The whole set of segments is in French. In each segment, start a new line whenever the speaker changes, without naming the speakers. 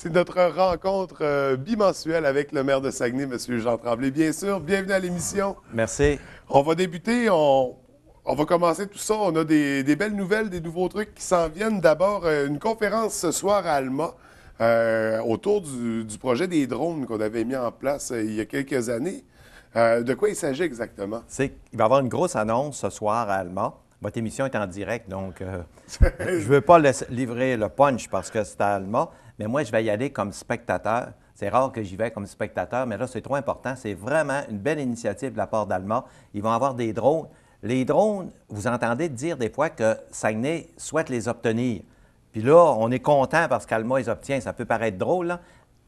C'est notre rencontre euh, bimensuelle avec le maire de Saguenay, M. Jean Tremblay, bien sûr. Bienvenue à l'émission. Merci. On va débuter, on, va commencer tout ça. On a des, belles nouvelles, des nouveaux trucs qui s'en viennent. D'abord, euh, une conférence ce soir à Alma. Euh, autour du, projet des drones qu'on avait mis en place il y a quelques années.
de quoi il s'agit exactement? C'est Il va y avoir une grosse annonce ce soir à Alma. Votre émission est en direct, donc je ne veux pas livrer le punch parce que c'est à Alma, mais moi, je vais y aller comme spectateur. C'est rare que j'y vais comme spectateur, mais là, c'est trop important. C'est vraiment une belle initiative de la part d'Alma. Ils vont avoir des drones. Les drones, vous entendez dire des fois que Saguenay souhaite les obtenir. Puis là, on est content parce qu'Alma les obtient. Ça peut paraître drôle,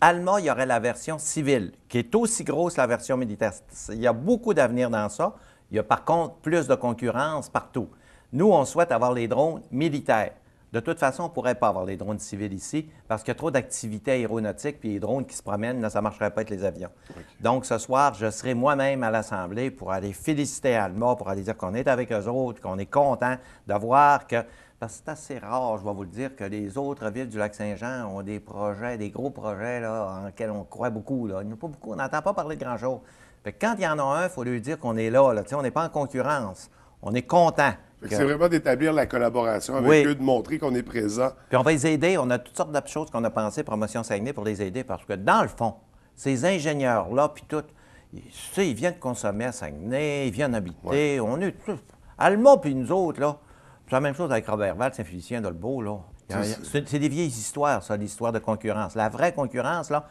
Alma, il y aurait la version civile, qui est aussi grosse que la version militaire. Il y a beaucoup d'avenir dans ça. Il y a par contre plus de concurrence partout. Nous, on souhaite avoir les drones militaires. De toute façon, on ne pourrait pas avoir les drones civils ici parce qu'il y a trop d'activités aéronautiques, puis les drones qui se promènent, ça ne marcherait pas avec les avions. Donc, ce soir, je serai moi-même à l'Assemblée pour aller féliciter Alma, pour aller dire qu'on est avec eux autres, qu'on est content de voir que c'est assez rare, je vais vous le dire, que les autres villes du Lac-Saint-Jean ont des projets, des gros projets là, en lesquels on croit beaucoup. Là. beaucoup, on n'entend pas parler de grand-chose. Quand il y en a un, il faut lui dire qu'on est là. là. On n'est pas en concurrence. On est content. C'est vraiment
d'établir la collaboration avec eux, de
montrer qu'on est présent. Puis on va les aider. On a toutes sortes de choses qu'on a pensées, Promotion Saguenay, pour les aider. Parce que dans le fond, ces ingénieurs-là, puis tout, ils, viennent consommer à Saguenay, ils viennent habiter. On est tous. Allemands, puis nous autres, là. C'est la même chose avec Robert Val, Saint-Félicien, Dolbeau, là. C'est des vieilles histoires, ça, l'histoire de concurrence. La vraie concurrence, là,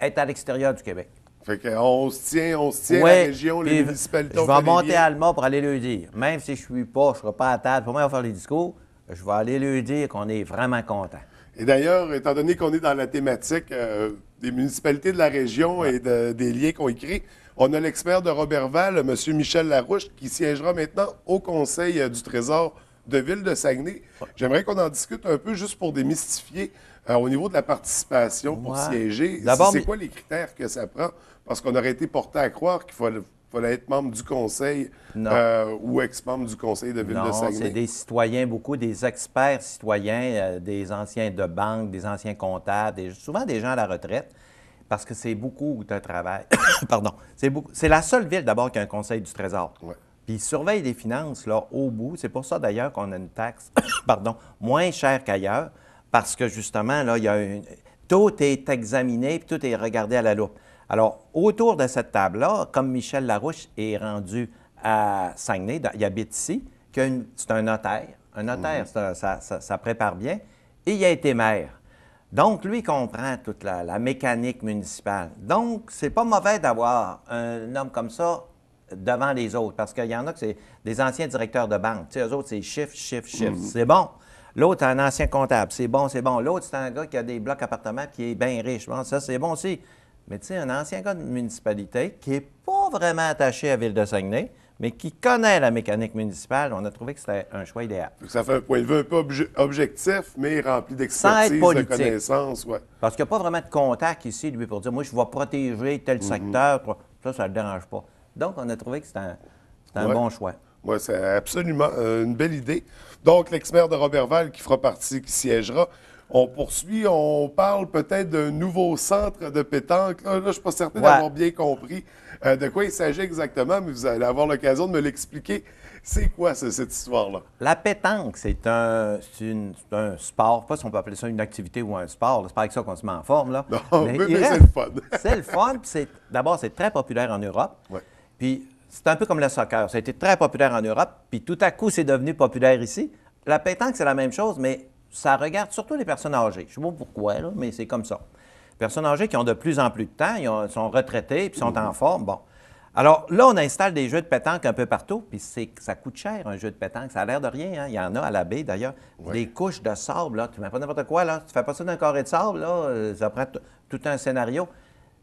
est à l'extérieur du Québec. Fait qu'on se tient, on se tient, la région, les municipalités. Je vais monter à Alma pour aller le dire. Même si je ne suis pas, je ne serai pas à table, pour moi, faire les discours, je vais aller le dire qu'on est vraiment content.
Et d'ailleurs, étant donné qu'on est dans la thématique euh, des municipalités de la région et des liens qu'on écrit, on a l'expert de Robertval, M. Michel Larouche, qui siégera maintenant au Conseil euh, du Trésor de Ville de Saguenay. J'aimerais qu'on en discute un peu juste pour démystifier euh, au niveau de la participation pour siéger. C'est quoi les critères que ça prend parce qu'on aurait été porté à croire qu'il fallait, être membre du conseil euh, ou ex-membre du conseil de ville de de Saguenay. c'est des
citoyens, beaucoup des experts citoyens, euh, des anciens de banque, des anciens comptables, souvent des gens à la retraite, parce que c'est beaucoup de travail. Pardon. C'est, c'est la seule ville, d'abord, qui a un conseil du Trésor. Ouais. Puis ils surveillent les finances là, au bout. C'est pour ça d'ailleurs qu'on a une taxe pardon, moins chère qu'ailleurs, parce que justement, là, il y a une... tout est examiné, puis tout est regardé à la loupe. Alors, autour de cette table-là, comme Michel Larouche est rendu à Saguenay, il habite ici, c'est un notaire. Un notaire, mhm. ça, prépare bien. Et il a été maire. Donc, lui comprend toute la, mécanique municipale. Donc, c'est pas mauvais d'avoir un homme comme ça devant les autres, parce qu'il y en a que c'est des anciens directeurs de banque. Tu eux autres, c'est chiffre, chiffre, chiffre. Mhm. C'est bon. L'autre, un ancien comptable. C'est bon, c'est bon. L'autre, c'est un gars qui a des blocs appartements qui est bien riche. Bon, ça, c'est bon aussi. Mais tu sais, un ancien gars de municipalité qui n'est pas vraiment attaché à Ville de Saguenay, mais qui connaît la mécanique municipale, on a trouvé que c'était un choix idéal. Ça fait un point de vue un peu objectif, mais rempli d'expertise, de connaissances. Ouais. Parce qu'il n'y a pas vraiment de contact ici, lui, pour dire moi, je vais protéger tel mm-hmm. secteur. Ça, ça ne le dérange pas. Donc, on a trouvé que c'était
un, bon choix. Oui, c'est absolument euh, une belle idée. Donc, l'ex-maire de Robertval qui fera partie, qui siégera, on poursuit, on parle peut-être d'un nouveau centre de pétanque. Là, je ne suis pas certain d'avoir bien compris euh, de quoi il s'agit exactement, mais vous allez avoir l'occasion de me l'expliquer. C'est quoi cette histoire-là?
La pétanque, c'est un, un, sport. Pas si on peut appeler ça une activité ou un sport. C'est pas avec ça qu'on se met en forme. Là. Non, mais, c'est le fun. c'est le fun. D'abord, c'est très populaire en Europe. Puis c'est un peu comme le soccer. Ça a été très populaire en Europe. Puis tout à coup, c'est devenu populaire ici. La pétanque, c'est la même chose, mais ça regarde surtout les personnes âgées. Je ne sais pas pourquoi, là, mais c'est comme ça. personnes âgées qui ont de plus en plus de temps, ils sont retraités, puis sont en mhm. forme. Bon. Alors là, on installe des jeux de pétanque un peu partout, puis ça coûte cher, un jeu de pétanque. Ça a l'air de rien, hein. il y en a à la baie d'ailleurs. Des couches de sable, là, tu ne mets pas n'importe quoi, là. tu fais pas ça d'un carré de sable, là, euh, ça prend tout un scénario.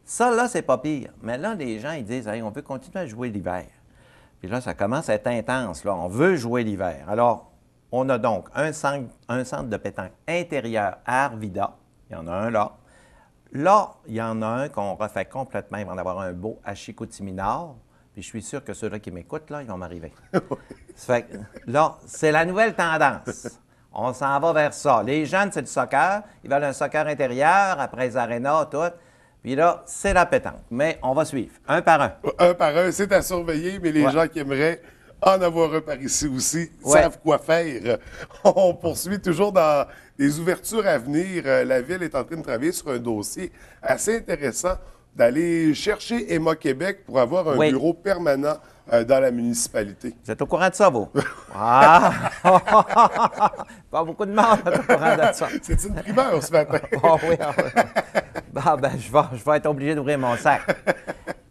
Ça, là, c'est pas pire. Mais là, les gens, ils disent, hey, on veut continuer à jouer l'hiver. Puis là, ça commence à être intense, là. on veut jouer l'hiver. Alors, on a donc un centre, de pétanque intérieur à Arvida. Il y en a un là. Là, il y en a un qu'on refait complètement. Il va en avoir un beau à chicoutimi Puis je suis sûr que ceux-là qui m'écoutent, là, ils vont m'arriver. fait là, c'est la nouvelle tendance. On s'en va vers ça. Les jeunes, c'est du soccer. Ils veulent un soccer intérieur, après les arénas, tout. Puis là, c'est la pétanque. Mais on va suivre, un par un. Un par un,
c'est à surveiller, mais les gens qui aimeraient en avoir un par ici aussi, savent quoi faire. On poursuit toujours dans les ouvertures à venir. Euh, la Ville est en train de travailler sur un dossier assez intéressant d'aller chercher Emma Québec pour avoir un bureau permanent euh, dans la municipalité. Vous êtes au courant de ça, vous? Ah!
Pas beaucoup de monde au courant de ça. C'est une primeur ce matin. oh, oui, oh, oui. ben, je vais, je vais être obligé d'ouvrir mon sac.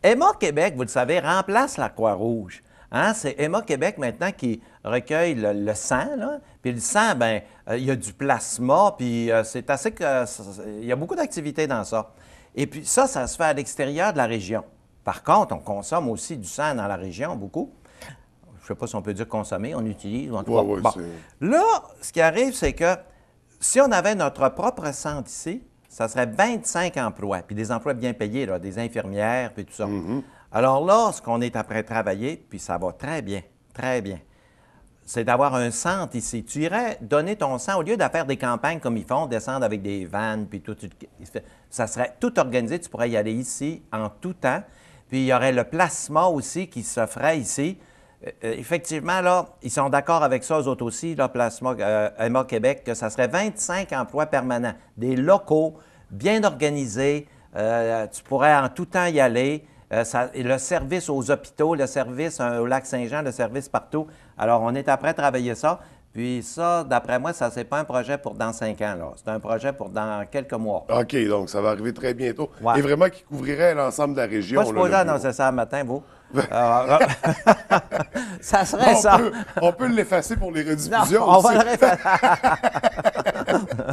Emma Québec, vous le savez, remplace la Croix-Rouge. Hein? C'est Emma Québec maintenant qui recueille le, sang. Puis le sang, ben, euh, il y a du plasma, puis euh, c'est assez que il y a beaucoup d'activités dans ça. Et puis ça, ça se fait à l'extérieur de la région. Par contre, on consomme aussi du sang dans la région, beaucoup. Je ne sais pas si on peut dire consommer, on utilise, ou en tout Là, ce qui arrive, c'est que si on avait notre propre sang ici, ça serait 25 emplois, puis des emplois bien payés, des infirmières, puis tout ça. Mm-hmm. Alors, lorsqu'on est après travailler, puis ça va très bien, très bien, c'est d'avoir un centre ici. Tu irais donner ton sang, au lieu de faire des campagnes comme ils font, descendre avec des vannes, puis tout, ça serait tout organisé, tu pourrais y aller ici en tout temps. Puis il y aurait le placement aussi qui se ferait ici. Euh, euh, effectivement, là, ils sont d'accord avec ça, eux autres aussi, là, Plasma euh, Québec, que ça serait 25 emplois permanents, des locaux bien organisés. Euh, tu pourrais en tout temps y aller. Euh, le service aux hôpitaux, le service euh, au lac Saint-Jean, le service partout. Alors, on est après à travailler ça. Puis ça, d'après moi, ça, c'est pas un projet pour dans cinq ans. C'est un projet pour dans quelques mois.
OK, donc ça va arriver très bientôt. Et vraiment qui
couvrirait l'ensemble de la région. Pas supposé annoncer ça matin, vous
ça serait ça. on peut l'effacer pour les rediffusions. on va le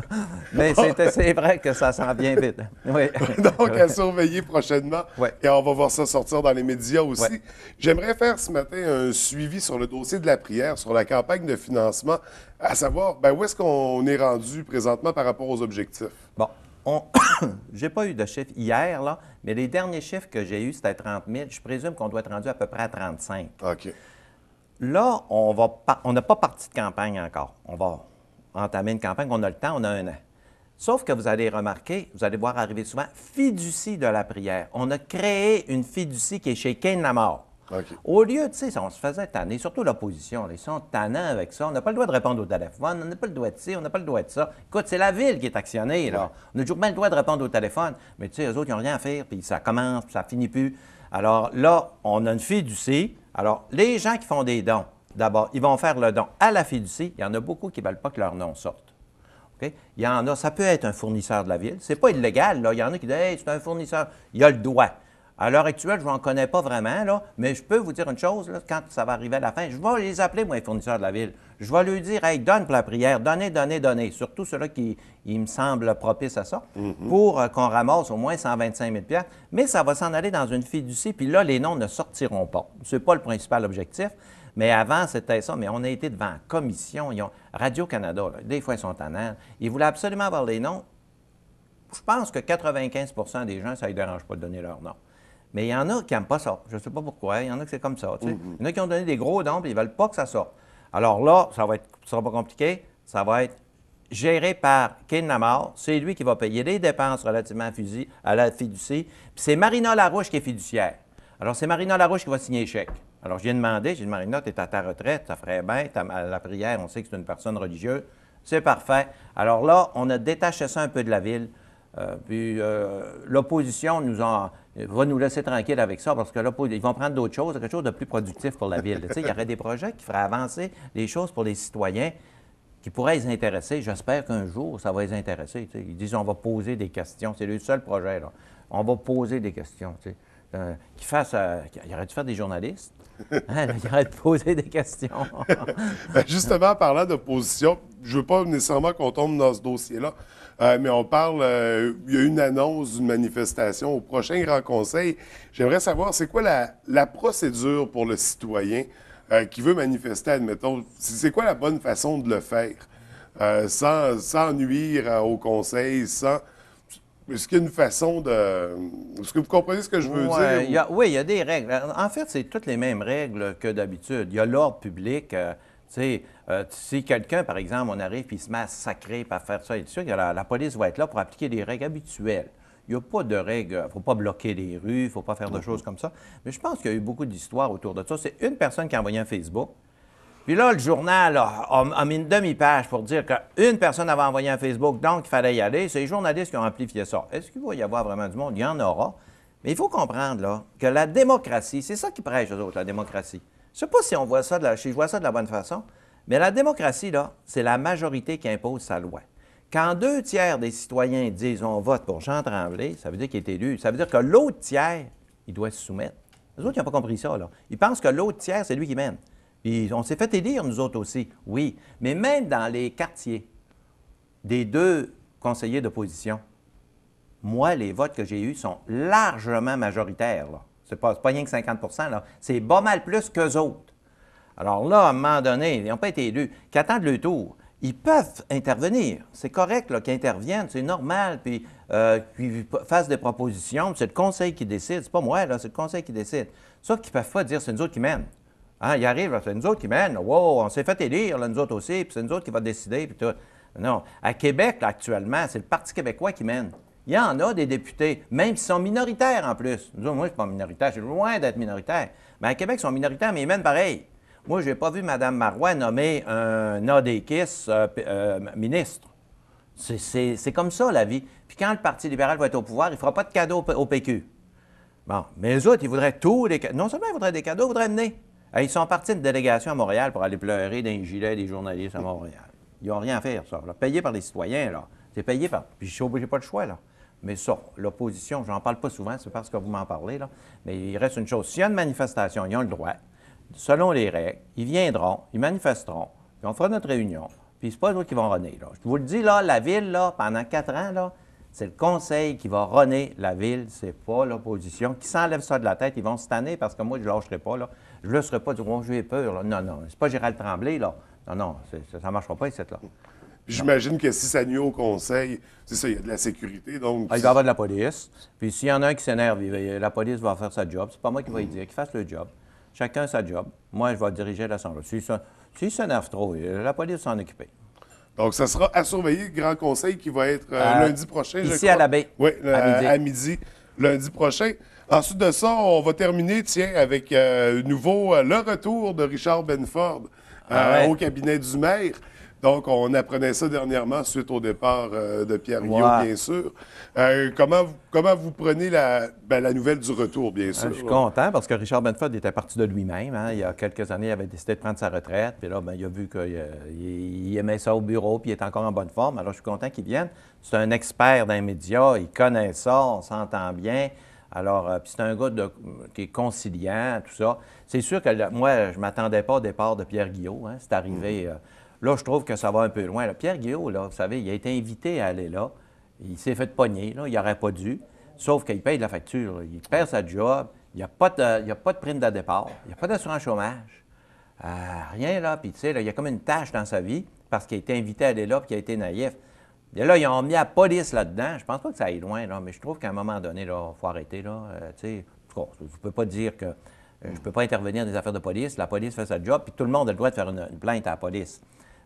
Mais c'est vrai que ça s'en vient vite. Oui. Donc, à
surveiller prochainement. Et on va voir ça sortir dans les médias aussi. J'aimerais faire ce matin un suivi sur le dossier de la prière, sur la campagne de financement, à savoir ben, où est-ce qu'on est rendu présentement par rapport aux objectifs. Bon,
j'ai pas eu de chiffre hier, là, mais les derniers chiffres que j'ai eus, c'était 30 000. Je présume qu'on doit être rendu à peu près à 35. OK. Là, on va on n'a pas parti de campagne encore. On va entamer une campagne. On a le temps, on a un an. Sauf que vous allez remarquer, vous allez voir arriver souvent, fiducie de la prière. On a créé une fiducie qui est chez Kane Lamar. Au lieu, tu sais, on se faisait tanner, surtout l'opposition, ils sont tannants avec ça. On n'a pas le droit de répondre au téléphone, on n'a pas le droit de ci, on n'a pas le droit de ça. Écoute, c'est la ville qui est actionnée, là. On a toujours bien le droit de répondre au téléphone, mais tu sais, eux autres, ils n'ont rien à faire, puis ça commence, puis ça finit plus. Alors là, on a une fiducie. Alors, les gens qui font des dons, d'abord, ils vont faire le don à la fiducie. Il y en a beaucoup qui ne veulent pas que leur nom sorte. Il y en a, ça peut être un fournisseur de la ville. C'est pas illégal, là. Il y en a qui disent, hey, c'est un fournisseur. Il y a le droit. À l'heure actuelle, je n'en connais pas vraiment, là, mais je peux vous dire une chose, quand ça va arriver à la fin, je vais les appeler, moi, les fournisseurs de la ville. Je vais leur dire, hey, donne pour la prière, donnez, donnez, donnez. Surtout ceux-là qui, il me semble, propice à ça, mhm. pour euh, qu'on ramasse au moins 125 000 Mais ça va s'en aller dans une fiducie, puis là, les noms ne sortiront pas. Ce n'est pas le principal objectif. Mais avant, c'était ça. Mais on a été devant la commission. Radio-Canada, des fois, ils sont en Ils voulaient absolument avoir les noms. Je pense que 95 des gens, ça ne les dérange pas de donner leur nom. Mais il y en a qui n'aiment pas ça. Je ne sais pas pourquoi. Il y en a qui c'est comme ça. Mm-hmm. Il y en a qui ont donné des gros dons et ils ne veulent pas que ça sorte. Alors là, ça va être, sera pas compliqué. Ça va être géré par Ken Namar. C'est lui qui va payer les dépenses relativement à la fiducie. Puis c'est Marina Larouche qui est fiduciaire. Alors c'est Marina Larouche qui va signer les chèques. Alors de demander, j'ai dit Marina, tu es à ta retraite, ça ferait bien, à la prière, on sait que c'est une personne religieuse. C'est parfait. Alors là, on a détaché ça un peu de la ville. Euh, puis euh, l'opposition nous a euh, va nous laisser tranquille avec ça parce que là, ils vont prendre d'autres choses, quelque chose de plus productif pour la ville. il y aurait des projets qui feraient avancer les choses pour les citoyens qui pourraient les intéresser. J'espère qu'un jour, ça va les intéresser. Ils disent on va poser des questions. C'est le seul projet. Là. On va poser des questions. Euh, euh, il aurait dû faire des journalistes. Hein, il aurait dû poser des questions. Ben, justement, en parlant d'opposition,
je ne veux pas nécessairement qu'on tombe dans ce dossier-là, euh, mais on parle. il y a une annonce d'une manifestation au prochain Grand Conseil. J'aimerais savoir, c'est quoi la, procédure pour le citoyen qui veut manifester, admettons? C'est quoi la bonne façon de le faire? sans, sans nuire au Conseil, sans est ce qu'il y a une façon de. Est-ce que vous comprenez ce que je veux dire?
oui, il y a des règles. En fait, c'est toutes les mêmes règles que d'habitude. Il y a l'ordre public. Euh, euh, si quelqu'un, par exemple, on arrive et il se met à faire ça et tout ça, la, police va être là pour appliquer des règles habituelles. Il n'y a pas de règles. Il euh, ne faut pas bloquer les rues, il ne faut pas faire de choses comme ça. Mais je pense qu'il y a eu beaucoup d'histoires autour de ça. C'est une personne qui a envoyé un Facebook puis là, le journal a, mis une demi-page pour dire qu'une personne avait envoyé un Facebook, donc il fallait y aller. C'est les journalistes qui ont amplifié ça. Est-ce qu'il va y avoir vraiment du monde? Il y en aura. Mais il faut comprendre là, que la démocratie, c'est ça qui prêche aux autres, la démocratie. Je ne sais pas si on voit ça de la, si je vois ça de la bonne façon, mais la démocratie, là, c'est la majorité qui impose sa loi. Quand deux tiers des citoyens disent on vote pour Jean Tremblay, ça veut dire qu'il est élu. Ça veut dire que l'autre tiers, il doit se soumettre. Les autres, ils n'ont pas compris ça. Là. Ils pensent que l'autre tiers, c'est lui qui mène on s'est fait élire, nous autres aussi, oui. Mais même dans les quartiers des deux conseillers d'opposition, moi, les votes que j'ai eus sont largement majoritaires. Ce n'est pas, rien que 50 c'est pas mal plus qu'eux autres. Alors là, à un moment donné, ils n'ont pas été élus, Qu'attendent attendent le tour. Ils peuvent intervenir. C'est correct qu'ils interviennent, c'est normal, puis euh, qu'ils fassent des propositions. C'est le conseil qui décide, c'est pas moi, c'est le conseil qui décide. Sauf qu'ils ne peuvent pas dire c'est nous autres qui mènent. Ah, il arrive, c'est nous autres qui mènent. Wow, on s'est fait élire, là, nous autres aussi, puis c'est nous autres qui va décider, puis tout. Non. À Québec, actuellement, c'est le Parti québécois qui mène. Il y en a des députés, même s'ils sont minoritaires en plus. Nous, moi, je ne suis pas minoritaire, je suis loin d'être minoritaire. Mais à Québec, ils sont minoritaires, mais ils mènent pareil. Moi, je n'ai pas vu Mme Marois nommer un ADKIS euh, euh, ministre. C'est comme ça, la vie. Puis quand le Parti libéral va être au pouvoir, il ne fera pas de cadeaux au, PQ. Bon, mais eux autres, ils voudraient tous les cadeaux. Non seulement ils voudraient des cadeaux, ils voudraient mener ils sont partis de délégation à Montréal pour aller pleurer dans d'un gilet des journalistes à Montréal. Ils n'ont rien à faire, ça. Payé par les citoyens, là. C'est payé par. Puis je suis pas le choix, là. Mais ça, l'opposition, j'en parle pas souvent, c'est parce que vous m'en parlez, là. Mais il reste une chose. S'il y a une manifestation, ils ont le droit. Selon les règles, ils viendront, ils manifesteront, puis on fera notre réunion. Puis c'est pas eux qui vont revenir, là. Je vous le dis, là, la ville, là, pendant quatre ans, là, c'est le conseil qui va runner la ville, c'est pas l'opposition. Qui s'enlève ça de la tête, ils vont se tanner parce que moi, je ne lâcherai pas. Je ne serai pas du bon, j'ai peur. Non, Non, non, c'est pas Gérald Tremblay. Là. Non, non, ça ne marchera pas, cette là. J'imagine que si ça nuit au conseil, c'est ça, il y a de la sécurité, donc... Ah, il va y avoir de la police. Puis s'il y en a un qui s'énerve, la police va faire sa job. C'est pas moi qui vais dire, qu'il fasse le job. Chacun sa job. Moi, je vais diriger l'Assemblée. S'il s'énerve trop, la police s'en occuper. Donc, ça sera à surveiller Grand Conseil qui va être euh, euh, lundi prochain, ici à la baie. Oui,
euh, à, midi. lundi prochain. Ensuite de ça, on va terminer, tiens, avec nouveau le retour de Richard Benford ah au cabinet du maire. Donc, on apprenait ça dernièrement suite au départ euh, de Pierre Guillaume, bien sûr. Euh, comment, vous, comment vous prenez la, ben, nouvelle du retour, bien ah, sûr? je suis
content parce que Richard Benford était parti de lui-même. Hein. Il y a quelques années, il avait décidé de prendre sa retraite. Puis là, ben, il a vu qu'il euh, aimait ça au bureau, puis il est encore en bonne forme. Alors, je suis content qu'il vienne. C'est un expert dans les médias. il connaît ça, on s'entend bien. Alors, puis c'est un gars qui est conciliant, tout ça. C'est sûr que moi, je ne m'attendais pas au départ de Pierre Guillaume. Hein. C'est arrivé. Mm. Là, je trouve que ça va un peu loin. Pierre Guillaume, vous savez, il a été invité à aller là. Il s'est fait pogner, là. Il n'aurait pas dû. Sauf qu'il paye de la facture. Il perd sa job. Il n'y a, pas de, de prime de départ. Il n'y a pas d'assurance chômage. Euh, rien, là. Puis, tu sais, il y a comme une tâche dans sa vie parce qu'il a été invité à aller là puis qu'il a été naïf. là, ils ont mis la police là-dedans. Je pense pas que ça aille loin, mais je trouve qu'à un moment donné, il faut arrêter. Là, euh, je ne peux pas dire que euh, je ne peux pas intervenir dans des affaires de police. La police fait sa job, puis tout le monde a le droit de faire une plainte à la police.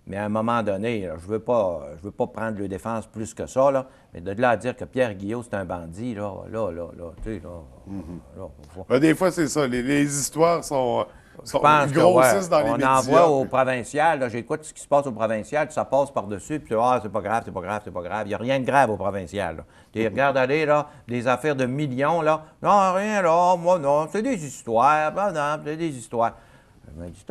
Mais à un moment donné, je ne veux, pas, je veux pas prendre le défense plus que ça, là, mais de là à dire que Pierre Guillot, c'est un bandit, là, là, là, là, tu sais, là. Mhm. Ben, des fois, c'est ça. Les, histoires sont, euh, sont dans les médias. On envoie au provincial, j'écoute ce qui se passe au provincial, ça passe par-dessus, puis ah, c'est pas grave, c'est pas grave, c'est pas grave. Il n'y a rien de grave au provincial. Tu regardes aller, là, des affaires de millions, là. Non, rien, là, ah, moi, non, c'est des histoires, ben, c'est des histoires. Je me dis,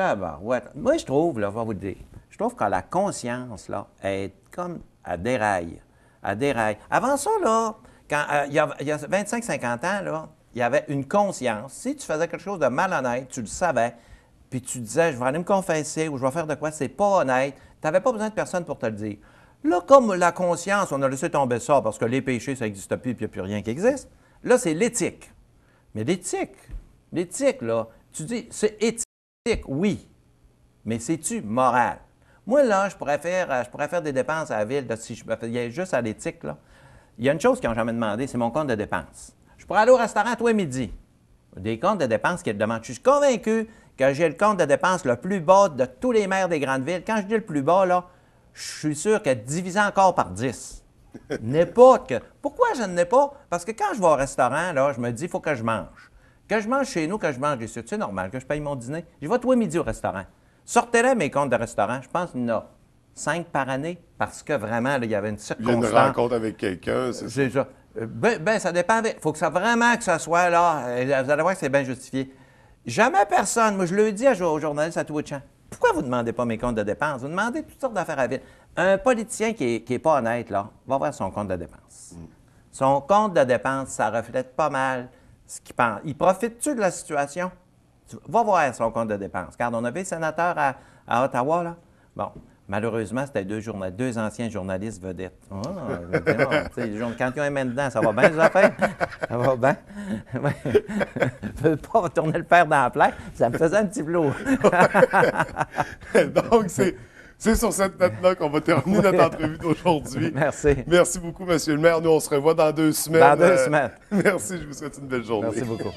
ouais, Moi, je trouve, là, vais vous dire trouve que la conscience, là, est comme, à déraille. à déraille. Avant ça, là, quand, euh, il y a, 25-50 ans, là, il y avait une conscience. Si tu faisais quelque chose de malhonnête, tu le savais, puis tu disais, je vais aller me confesser ou je vais faire de quoi, c'est pas honnête, tu n'avais pas besoin de personne pour te le dire. Là, comme la conscience, on a laissé tomber ça parce que les péchés, ça n'existe plus, puis il n'y a plus rien qui existe. Là, c'est l'éthique. Mais l'éthique, l'éthique, là, tu dis, c'est éthique, oui, mais c'est-tu moral? Moi, là, euh, je pourrais faire, des dépenses à la ville. si je, il y juste à l'éthique, là. Il y a une chose qu'ils n'ont jamais demandé, c'est mon compte de dépenses. Je pourrais aller au restaurant tous les midi. Des comptes de dépenses qu'ils demandent. Je suis convaincu que j'ai le compte de dépenses le plus bas de tous les maires des grandes villes. Quand je dis le plus bas, là, je suis sûr que divisé encore par 10. N'est pas que. Pourquoi je ne n'ai pas? Parce que quand je vais au restaurant, là, je me dis, il faut que je mange. Que je mange chez nous, que je mange ici, c'est normal, que je paye mon dîner. Je vais toi midi au restaurant. Sortez-les mes comptes de restaurant. Je pense non. cinq par année parce que vraiment, il y avait une circonstance. Il rencontre
avec quelqu'un,
c'est ça. Euh, ben, ben, ça dépend. Il faut que ça vraiment que ça soit là. Euh, vous allez voir que c'est bien justifié. Jamais personne, moi je le dis aux journalistes à tout champ, hein. pourquoi vous ne demandez pas mes comptes de dépenses? Vous demandez toutes sortes d'affaires à vide. Un politicien qui n'est pas honnête, là, va voir son compte de dépenses. Mm. Son compte de dépenses, ça reflète pas mal ce qu'il pense. Il profite-tu de la situation? va voir son compte de dépenses. Car on avait le sénateur à, Ottawa, là. Bon, Malheureusement, c'était deux, deux anciens journalistes vedettes. Oh, ah, quand ils ont un dedans, ça va bien, les affaires? Ça va bien? Je ne pas tourner le père dans la plaque, ça me faisait un petit flou. Donc, c'est. sur cette note-là
qu'on va terminer notre entrevue d'aujourd'hui. Merci. Merci beaucoup, Monsieur le maire. Nous, on se revoit dans deux semaines. Dans deux semaines. Euh, merci, je vous souhaite une belle journée. Merci beaucoup.